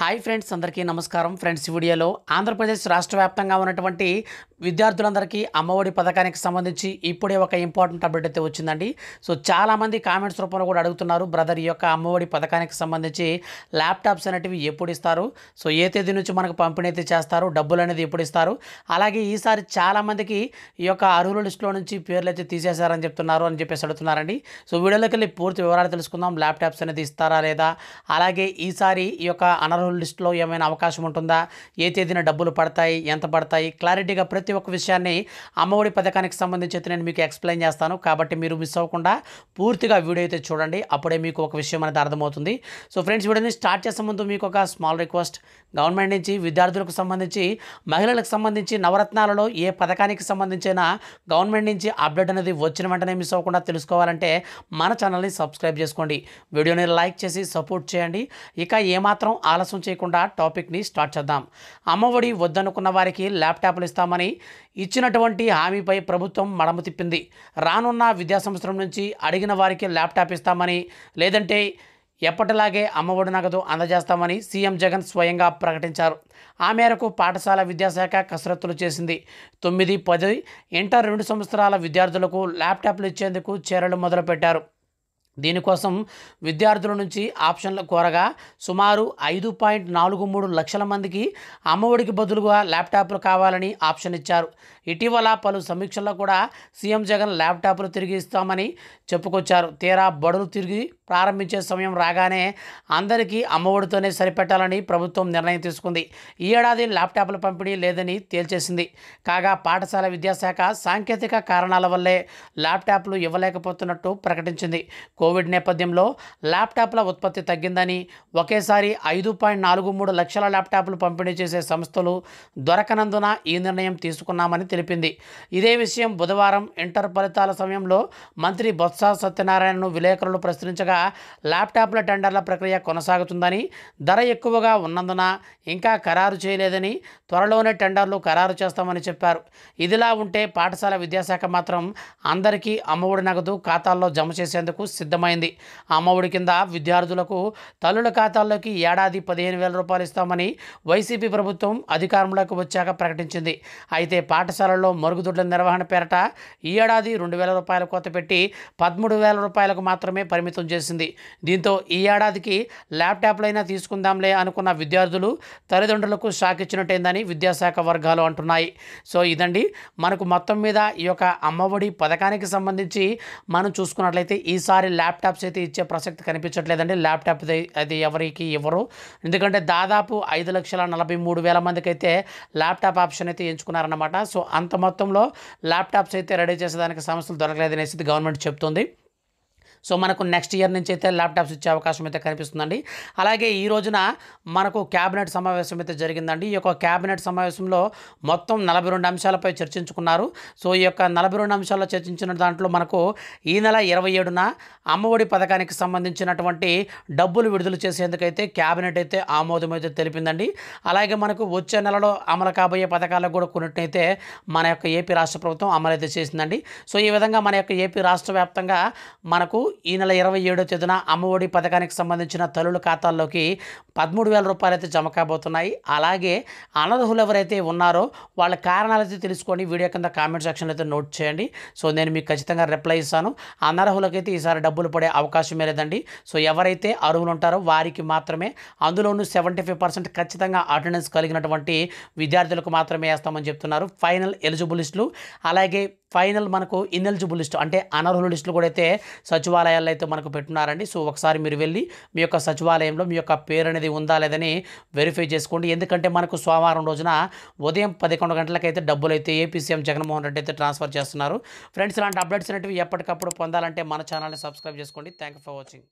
hi friends అందరికీ నమస్కారం friends వీడియోలో ఆంధ్రప్రదేశ్ రాష్ట్ర వ్యాప్తంగా ఉన్నటువంటి విద్యార్థులందరికీ అమ్మఒడి పథకానికి సంబంధించి ఇప్పుడే ఒక ఇంపార్టెంట్ అప్డేట్ అయితే వచ్చిందండి సో చాలామంది కామెంట్స్ రూపంలో కూడా అడుగుతున్నారు బ్రదర్ ఈ యొక్క అమ్మఒడి పథకానికి సంబంధించి ల్యాప్టాప్స్ అనేటివి ఎప్పుడు ఇస్తారు సో ఏ తేదీ నుంచి మనకు పంపిణీ అయితే చేస్తారు డబ్బులు అనేది ఎప్పుడు ఇస్తారు అలాగే ఈసారి చాలామందికి ఈ యొక్క అర్హుల లిస్టులో నుంచి పేర్లు అయితే తీసేశారని చెప్తున్నారు అని చెప్పేసి అడుగుతున్నారండి సో వీడియోలోకి వెళ్ళి పూర్తి వివరాలు తెలుసుకుందాం ల్యాప్టాప్స్ అనేది ఇస్తారా లేదా అలాగే ఈసారి ఈ యొక్క అనర్హుల లిస్టులో ఏమైనా అవకాశం ఉంటుందా ఏ తేదీన డబ్బులు పడతాయి ఎంత పడతాయి క్లారిటీగా ప్రతి ఒక్క విషయాన్ని అమ్మఒడి పథకానికి సంబంధించి నేను మీకు ఎక్స్ప్లెయిన్ చేస్తాను కాబట్టి మీరు మిస్ అవ్వకుండా పూర్తిగా వీడియో అయితే చూడండి అప్పుడే మీకు ఒక విషయం అనేది అర్థమవుతుంది సో ఫ్రెండ్స్ వీడియోని స్టార్ట్ చేసే ముందు మీకు ఒక స్మాల్ రిక్వెస్ట్ గవర్నమెంట్ నుంచి విద్యార్థులకు సంబంధించి మహిళలకు సంబంధించి నవరత్నాలలో ఏ పథకానికి సంబంధించిన గవర్నమెంట్ నుంచి అప్డేట్ అనేది వచ్చిన వెంటనే మిస్ అవ్వకుండా తెలుసుకోవాలంటే మన ఛానల్ని సబ్స్క్రైబ్ చేసుకోండి వీడియోని లైక్ చేసి సపోర్ట్ చేయండి ఇక ఏమాత్రం ఆలస్యం ఆలస్యం చేయకుండా టాపిక్ని స్టార్ట్ చేద్దాం అమ్మఒడి వద్దనుకున్న వారికి ల్యాప్టాప్లు ఇస్తామని ఇచ్చినటువంటి హామీపై ప్రభుత్వం మడమ తిప్పింది రానున్న విద్యా సంవత్సరం నుంచి అడిగిన వారికి ల్యాప్టాప్ ఇస్తామని లేదంటే ఎప్పటిలాగే అమ్మఒడి నగదు అందజేస్తామని సీఎం జగన్ స్వయంగా ప్రకటించారు ఆ మేరకు పాఠశాల విద్యాశాఖ కసరత్తులు చేసింది తొమ్మిది పది ఇంటర్ రెండు సంవత్సరాల విద్యార్థులకు ల్యాప్టాప్లు ఇచ్చేందుకు చర్యలు మొదలుపెట్టారు దీనికోసం విద్యార్థుల నుంచి ఆప్షన్లు కోరగా సుమారు ఐదు పాయింట్ నాలుగు మూడు లక్షల మందికి అమ్మఒడికి బదులుగా ల్యాప్టాప్లు కావాలని ఆప్షన్ ఇచ్చారు ఇటీవల పలు సమీక్షల్లో కూడా సీఎం జగన్ ల్యాప్టాప్లు తిరిగి ఇస్తామని చెప్పుకొచ్చారు తీరా బడులు తిరిగి ప్రారంభించే సమయం రాగానే అందరికీ అమ్మఒడితోనే సరిపెట్టాలని ప్రభుత్వం నిర్ణయం తీసుకుంది ఈ ఏడాది ల్యాప్టాప్ల పంపిణీ లేదని తేల్చేసింది కాగా పాఠశాల విద్యాశాఖ సాంకేతిక కారణాల వల్లే ల్యాప్టాప్లు ఇవ్వలేకపోతున్నట్టు ప్రకటించింది కోవిడ్ నేపథ్యంలో ల్యాప్టాప్ల ఉత్పత్తి తగ్గిందని ఒకేసారి ఐదు పాయింట్ నాలుగు మూడు లక్షల ల్యాప్టాప్లు పంపిణీ చేసే సంస్థలు దొరకనందున ఈ నిర్ణయం తీసుకున్నామని తెలిపింది ఇదే విషయం బుధవారం ఇంటర్ ఫలితాల సమయంలో మంత్రి బొత్స సత్యనారాయణను విలేకరులు ప్రశ్నించగా ద్వారా ల్యాప్టాప్ల టెండర్ల ప్రక్రియ కొనసాగుతుందని ధర ఎక్కువగా ఉన్నందున ఇంకా ఖరారు చేయలేదని త్వరలోనే టెండర్లు ఖరారు చేస్తామని చెప్పారు ఇదిలా ఉంటే పాఠశాల విద్యాశాఖ మాత్రం అందరికీ అమ్మఒడి నగదు ఖాతాల్లో జమ చేసేందుకు సిద్ధమైంది అమ్మఒడి కింద విద్యార్థులకు తల్లుల ఖాతాల్లోకి ఏడాది పదిహేను వేల రూపాయలు ఇస్తామని వైసీపీ ప్రభుత్వం అధికారంలోకి వచ్చాక ప్రకటించింది అయితే పాఠశాలల్లో మరుగుదొడ్ల నిర్వహణ పేరట ఈ ఏడాది రెండు వేల రూపాయల కోత పెట్టి పదమూడు వేల రూపాయలకు మాత్రమే పరిమితం చేసింది చేసింది దీంతో ఈ ఏడాదికి ల్యాప్టాప్లైనా తీసుకుందాంలే అనుకున్న విద్యార్థులు తల్లిదండ్రులకు షాక్ ఇచ్చినట్టేందని విద్యాశాఖ వర్గాలు అంటున్నాయి సో ఇదండి మనకు మొత్తం మీద ఈ యొక్క అమ్మఒడి పథకానికి సంబంధించి మనం చూసుకున్నట్లయితే ఈసారి ల్యాప్టాప్స్ అయితే ఇచ్చే ప్రసక్తి కనిపించట్లేదండి ల్యాప్టాప్ అది ఎవరికి ఇవ్వరు ఎందుకంటే దాదాపు ఐదు లక్షల నలభై మూడు వేల మందికి అయితే ల్యాప్టాప్ ఆప్షన్ అయితే ఎంచుకున్నారన్నమాట సో అంత మొత్తంలో ల్యాప్టాప్స్ అయితే రెడీ చేసేదానికి సంస్థలు దొరకలేదనేసి గవర్నమెంట్ చెప్తుంది సో మనకు నెక్స్ట్ ఇయర్ నుంచి అయితే ల్యాప్టాప్స్ ఇచ్చే అవకాశం అయితే కనిపిస్తుందండి అలాగే ఈ రోజున మనకు క్యాబినెట్ సమావేశం అయితే జరిగిందండి ఈ యొక్క క్యాబినెట్ సమావేశంలో మొత్తం నలభై రెండు అంశాలపై చర్చించుకున్నారు సో ఈ యొక్క నలభై రెండు అంశాల్లో చర్చించిన దాంట్లో మనకు ఈ నెల ఇరవై ఏడున అమ్మఒడి పథకానికి సంబంధించినటువంటి డబ్బులు విడుదల చేసేందుకైతే క్యాబినెట్ అయితే ఆమోదం అయితే తెలిపిందండి అలాగే మనకు వచ్చే నెలలో అమలు కాబోయే పథకాలకు కూడా కొన్నిటినైతే మన యొక్క ఏపీ రాష్ట్ర ప్రభుత్వం అమలు అయితే చేసిందండి సో ఈ విధంగా మన యొక్క ఏపీ రాష్ట్ర వ్యాప్తంగా మనకు ఈ నెల ఇరవై ఏడో తేదీన అమ్మఒడి పథకానికి సంబంధించిన తల్లుల ఖాతాల్లోకి పదమూడు వేల రూపాయలు అయితే జమ కాబోతున్నాయి అలాగే అనర్హులు ఎవరైతే ఉన్నారో వాళ్ళ కారణాలు అయితే తెలుసుకొని వీడియో కింద కామెంట్ సెక్షన్లో అయితే నోట్ చేయండి సో నేను మీకు ఖచ్చితంగా రిప్లై ఇస్తాను అనర్హులకైతే ఈసారి డబ్బులు పడే అవకాశమే లేదండి సో ఎవరైతే అర్హులు ఉంటారో వారికి మాత్రమే అందులోనూ సెవెంటీ ఫైవ్ పర్సెంట్ ఖచ్చితంగా అటెండెన్స్ కలిగినటువంటి విద్యార్థులకు మాత్రమే వేస్తామని చెప్తున్నారు ఫైనల్ ఎలిజిబులిస్టులు అలాగే ఫైనల్ మనకు ఇనెలిజిబుల్ లిస్టు అంటే అనర్హుల లిస్టులు కూడా అయితే సచివాలయాల్లో అయితే మనకు పెట్టున్నారండి సో ఒకసారి మీరు వెళ్ళి మీ యొక్క సచివాలయంలో మీ యొక్క పేరు అనేది ఉందా లేదని వెరిఫై చేసుకోండి ఎందుకంటే మనకు సోమవారం రోజున ఉదయం పదకొండు గంటలకైతే డబ్బులు అయితే ఏపీ సీఎం జగన్మోహన్ రెడ్డి అయితే ట్రాన్స్ఫర్ చేస్తున్నారు ఫ్రెండ్స్ ఇలాంటి అప్డేట్స్ అనేవి ఎప్పటికప్పుడు పొందాలంటే మన ఛానల్ని సబ్స్క్రైబ్ చేసుకోండి థ్యాంక్ ఫర్ వాచింగ్